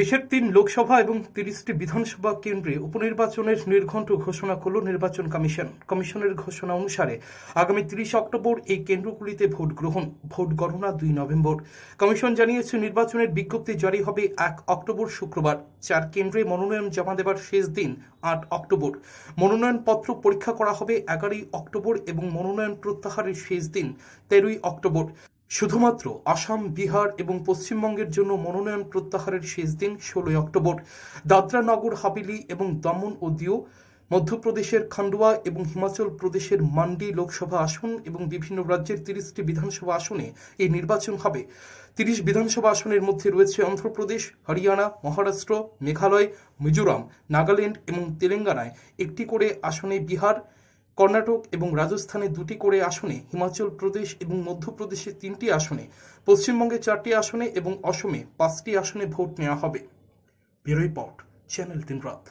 দেশের তিন লোকসভা এবং তিরিশটি বিধানসভা কেন্দ্রে উপনির্বাচনের নির্ঘণ্ট ঘোষণা করল নির্বাচন কমিশন কমিশনের ঘোষণা অনুসারে আগামী তিরিশ অক্টোবর এই কেন্দ্রগুলিতে ভোট গ্রহণ ভোট গণনা দুই নভেম্বর কমিশন জানিয়েছে নির্বাচনের বিজ্ঞপ্তি জারি হবে এক অক্টোবর শুক্রবার চার কেন্দ্রে মনোনয়ন জমা দেবার শেষ দিন আট অক্টোবর মনোনয়নপত্র পরীক্ষা করা হবে এগারোই অক্টোবর এবং মনোনয়ন প্রত্যাহারের শেষ দিন তেরোই অক্টোবর শুধুমাত্র আসাম বিহার এবং পশ্চিমবঙ্গের জন্য মনোনয়ন প্রত্যাহারের শেষ দিন ষোলোই অক্টোবর দাদরা নগর হাবিলি এবং দমন ও দিও মধ্যপ্রদেশের খান্ডোয়া এবং হিমাচল প্রদেশের মান্ডি লোকসভা আসন এবং বিভিন্ন রাজ্যের তিরিশটি বিধানসভা আসনে এই নির্বাচন হবে তিরিশ বিধানসভা আসনের মধ্যে রয়েছে অন্ধ্রপ্রদেশ হরিয়ানা মহারাষ্ট্র মেঘালয় মিজোরাম নাগাল্যান্ড এবং তেলেঙ্গানায় একটি করে আসনে বিহার কর্ণাটক এবং রাজস্থানে দুটি করে আসনে হিমাচল প্রদেশ এবং মধ্যপ্রদেশে তিনটি আসনে পশ্চিমবঙ্গে চারটি আসনে এবং অসমে পাঁচটি আসনে ভোট নেওয়া হবে ব্যুরো রিপোর্ট চ্যানেল তিন রাত